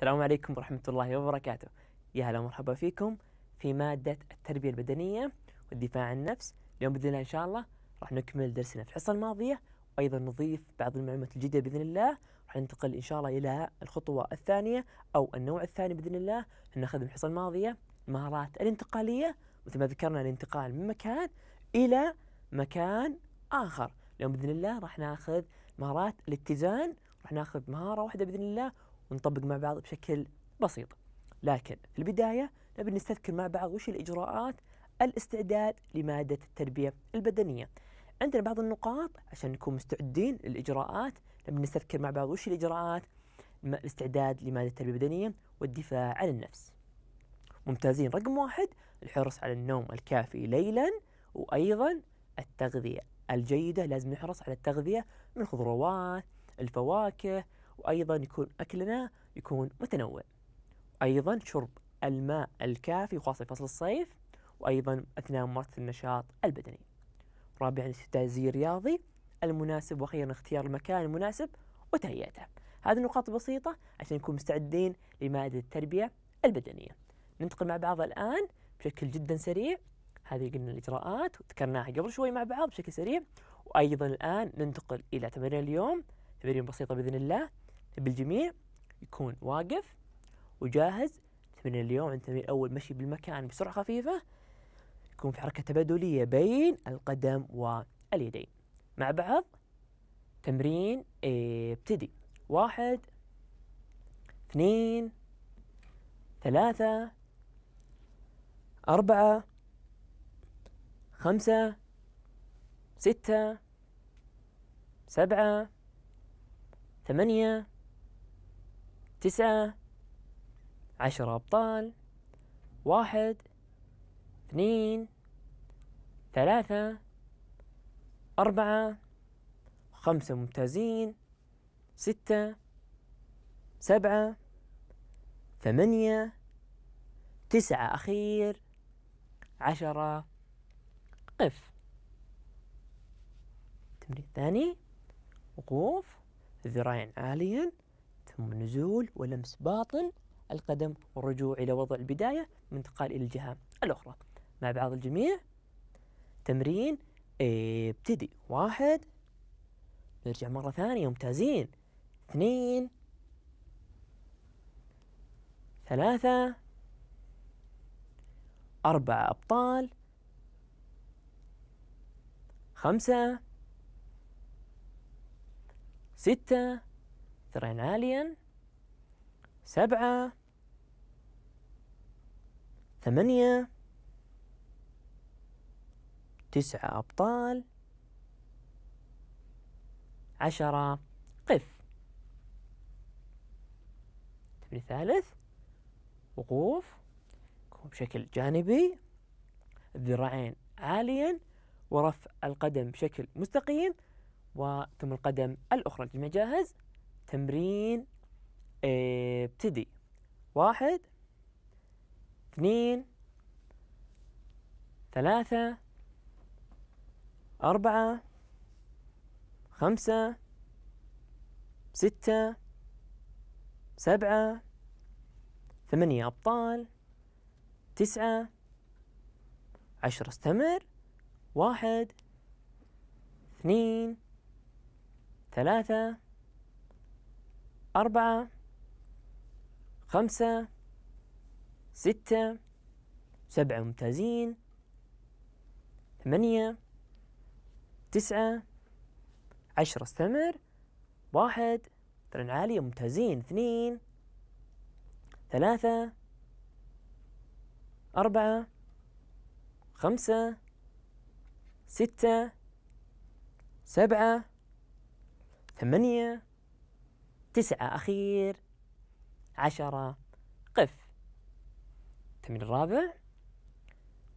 السلام عليكم ورحمة الله وبركاته يا هلا ومرحبا فيكم في مادة التربية البدنية والدفاع عن النفس اليوم بإذن الله إن شاء الله راح نكمل درسنا في الحصة الماضية وأيضا نضيف بعض المعلومات الجديدة بإذن الله راح ننتقل إن شاء الله إلى الخطوة الثانية أو النوع الثاني بإذن الله ناخذ من الحصة الماضية المهارات الانتقالية مثل ما ذكرنا الانتقال من مكان إلى مكان آخر اليوم بإذن الله راح ناخذ مهارات الاتزان راح ناخذ مهارة واحدة بإذن الله ونطبق مع بعض بشكل بسيط لكن في البداية نبي نستذكر مع بعض وش الإجراءات الاستعداد لمادة التربية البدنية عندنا بعض النقاط عشان نكون مستعدين للإجراءات نبي نستذكر مع بعض وش الإجراءات الاستعداد لمادة التربية البدنية والدفاع عن النفس ممتازين رقم واحد الحرص على النوم الكافي ليلا وأيضا التغذية الجيدة لازم نحرص على التغذية من الخضروات الفواكه وأيضا يكون أكلنا يكون متنوع وأيضا شرب الماء الكافي وخاصة فصل الصيف وأيضا أثناء ممارسة النشاط البدني رابعا زي الرياضي المناسب وأخيرا اختيار المكان المناسب وتهيئته هذه النقاط بسيطة عشان نكون مستعدين لمادة التربية البدنية ننتقل مع بعض الآن بشكل جدا سريع هذه قلنا الإجراءات وذكرناها قبل شوي مع بعض بشكل سريع وأيضا الآن ننتقل إلى تمارين اليوم تمارين بسيطة بإذن الله بالجميع يكون واقف وجاهز من اليوم عند تمرين الاول مشي بالمكان بسرعه خفيفه يكون في حركه تبادليه بين القدم واليدين مع بعض تمرين ابتدي واحد اثنين ثلاثة أربعة خمسة ستة سبعة ثمانية تسعة عشرة أبطال واحد اثنين ثلاثة أربعة خمسة ممتازين ستة سبعة ثمانية تسعة أخير عشرة قف التمرين الثاني وقوف ذراعين عاليا ثم نزول ولمس باطن القدم والرجوع إلى وضع البداية وانتقال إلى الجهة الأخرى مع بعض الجميع تمرين ابتدي واحد نرجع مرة ثانية ممتازين اثنين ثلاثة أربعة أبطال خمسة ستة ثرين عاليا سبعة ثمانية تسعة أبطال عشرة قف تبني ثالث وقوف بشكل جانبي الذراعين عاليا ورفع القدم بشكل مستقيم وثم القدم الأخرى الجميع جاهز تمرين آه، ابتدي واحد اثنين ثلاثة أربعة خمسة ستة سبعة ثمانية أبطال تسعة عشرة استمر واحد اثنين ثلاثة أربعة خمسة ستة سبعة ممتازين ثمانية تسعة عشرة استمر واحد ترن عالية ممتازين اثنين ثلاثة أربعة خمسة ستة سبعة ثمانية تسعة أخير عشرة قف التمرين الرابع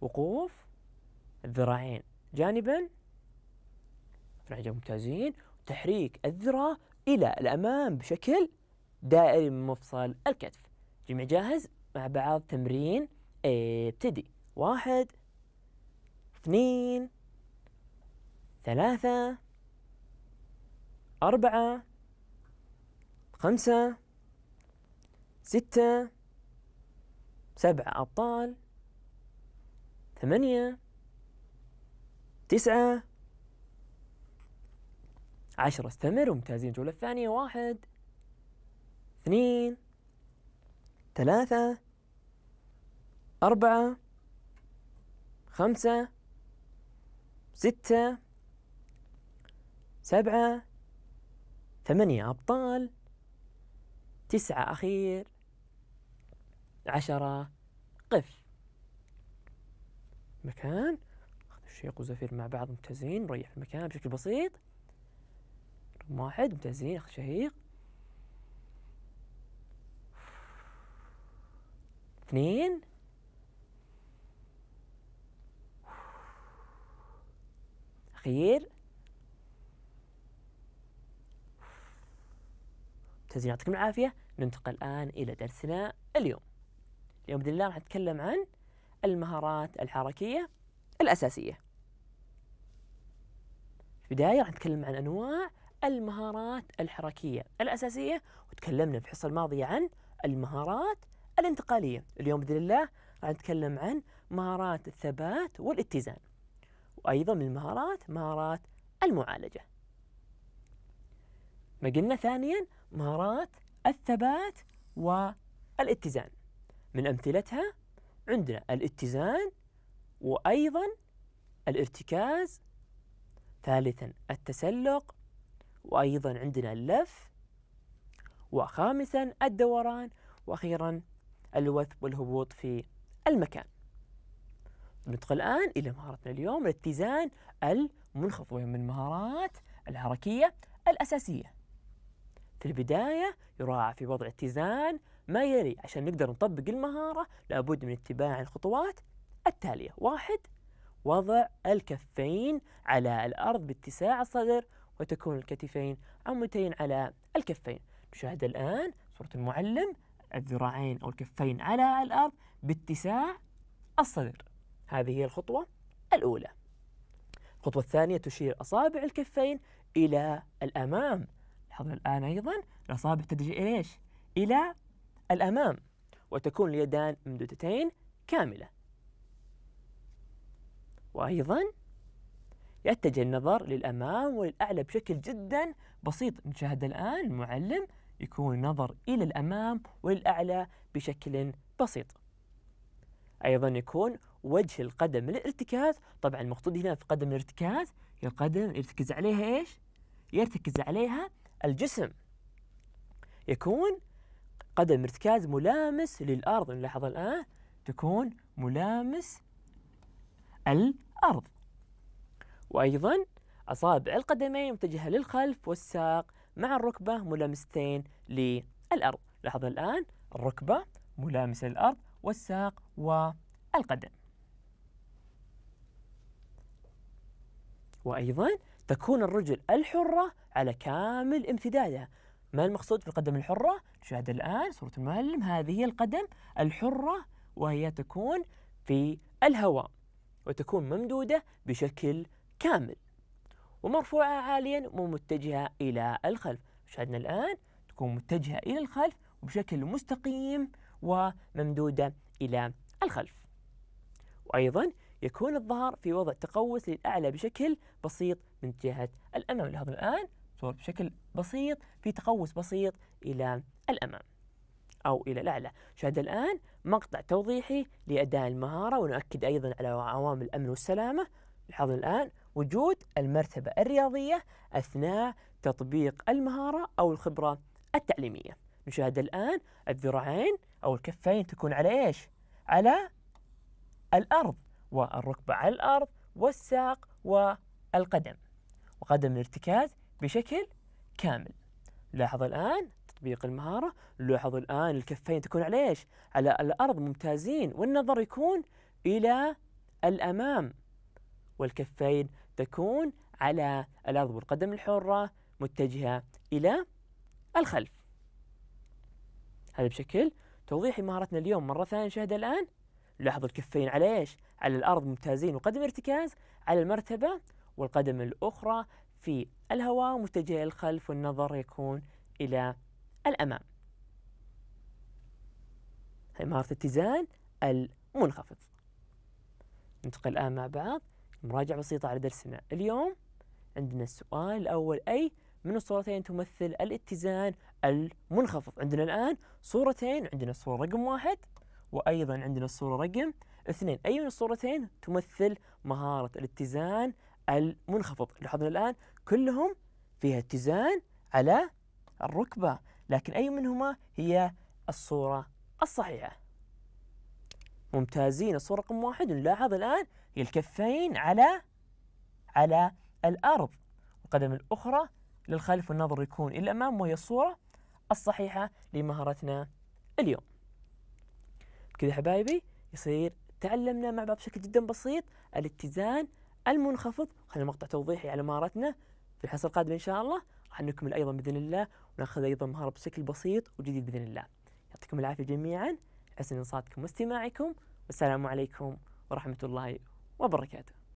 وقوف الذراعين جانبا ذراعين ممتازين تحريك الذراع إلى الأمام بشكل دائري من مفصل الكتف جميع جاهز مع بعض تمرين ابتدي واحد اثنين ثلاثة أربعة خمسة ستة سبعة أبطال ثمانية تسعة عشرة استمر ممتازين الجولة الثانية واحد اثنين ثلاثة أربعة خمسة ستة سبعة ثمانية أبطال تسعة أخير عشرة قف مكان الشيق وزفير مع بعض ممتازين نريح المكان بشكل بسيط رقم واحد ممتازين أخذ شهيق اثنين أخير ممتازين يعطيكم العافية ننتقل الآن إلى درسنا اليوم اليوم بإذن الله راح نتكلم عن المهارات الحركية الأساسية في البداية راح نتكلم عن أنواع المهارات الحركية الأساسية وتكلمنا في الحصة الماضية عن المهارات الانتقالية اليوم بإذن الله راح نتكلم عن مهارات الثبات والاتزان وأيضا من المهارات مهارات المعالجة ما قلنا ثانيا مهارات الثبات والاتزان من أمثلتها عندنا الاتزان وأيضا الارتكاز ثالثا التسلق وأيضا عندنا اللف وخامسا الدوران وأخيرا الوثب والهبوط في المكان ندخل الآن إلى مهارتنا اليوم الاتزان المنخفض وهي من المهارات الحركية الأساسية في البداية يراعى في وضع اتزان ما يلي عشان نقدر نطبق المهارة لابد من اتباع الخطوات التالية واحد وضع الكفين على الأرض باتساع الصدر وتكون الكتفين عمودتين على الكفين نشاهد الآن صورة المعلم الذراعين أو الكفين على الأرض باتساع الصدر هذه هي الخطوة الأولى الخطوة الثانية تشير أصابع الكفين إلى الأمام لاحظنا الآن أيضا الأصابع تتجه إلى إيش؟ إلى الأمام وتكون اليدان ممدودتين كاملة وأيضا يتجه النظر للأمام وللأعلى بشكل جدا بسيط نشاهد الآن المعلم يكون نظر إلى الأمام والأعلى بشكل بسيط أيضا يكون وجه القدم الارتكاز طبعا المقصود هنا في قدم الارتكاز القدم يرتكز عليها إيش؟ يرتكز عليها الجسم يكون قدم ارتكاز ملامس للأرض نلاحظ الآن تكون ملامس الأرض وأيضا أصابع القدمين متجهة للخلف والساق مع الركبة ملامستين للأرض لاحظ الآن الركبة ملامسة للأرض والساق والقدم وأيضا تكون الرجل الحرة على كامل امتدادها ما المقصود في القدم الحرة؟ نشاهد الآن صورة المعلم هذه هي القدم الحرة وهي تكون في الهواء وتكون ممدودة بشكل كامل ومرفوعة عاليا ومتجهة إلى الخلف شاهدنا الآن تكون متجهة إلى الخلف وبشكل مستقيم وممدودة إلى الخلف وأيضا يكون الظهر في وضع تقوس للأعلى بشكل بسيط من جهة الأمام لهذا الآن صور بشكل بسيط في تقوس بسيط إلى الأمام أو إلى الأعلى شاهد الآن مقطع توضيحي لأداء المهارة ونؤكد أيضا على عوامل الأمن والسلامة لاحظ الآن وجود المرتبة الرياضية أثناء تطبيق المهارة أو الخبرة التعليمية نشاهد الآن الذراعين أو الكفين تكون على إيش؟ على الأرض والركبة على الأرض والساق والقدم وقدم الارتكاز بشكل كامل لاحظ الآن تطبيق المهارة لاحظ الآن الكفين تكون على إيش؟ على الأرض ممتازين والنظر يكون إلى الأمام والكفين تكون على الأرض والقدم الحرة متجهة إلى الخلف هذا بشكل توضيحي مهارتنا اليوم مرة ثانية نشاهدها الآن لاحظوا الكفين على ايش؟ على الارض ممتازين وقدم ارتكاز على المرتبه والقدم الاخرى في الهواء متجهه للخلف والنظر يكون الى الامام. مهارة الاتزان المنخفض. ننتقل الان مع بعض مراجعة بسيطة على درسنا اليوم عندنا السؤال الأول أي من الصورتين تمثل الاتزان المنخفض عندنا الآن صورتين عندنا الصورة رقم واحد وأيضا عندنا الصورة رقم اثنين أي من الصورتين تمثل مهارة الاتزان المنخفض لاحظنا الآن كلهم فيها اتزان على الركبة لكن أي منهما هي الصورة الصحيحة ممتازين الصورة رقم واحد نلاحظ الآن هي الكفين على على الأرض والقدم الأخرى للخلف والنظر يكون إلى الأمام وهي الصورة الصحيحة لمهارتنا اليوم كذا حبايبي يصير تعلمنا مع بعض بشكل جدا بسيط الاتزان المنخفض خلينا مقطع توضيحي على مهارتنا في الحصة القادمة إن شاء الله راح نكمل أيضا بإذن الله وناخذ أيضا مهارة بشكل بسيط وجديد بإذن الله يعطيكم العافية جميعا حسن إنصاتكم واستماعكم والسلام عليكم ورحمة الله وبركاته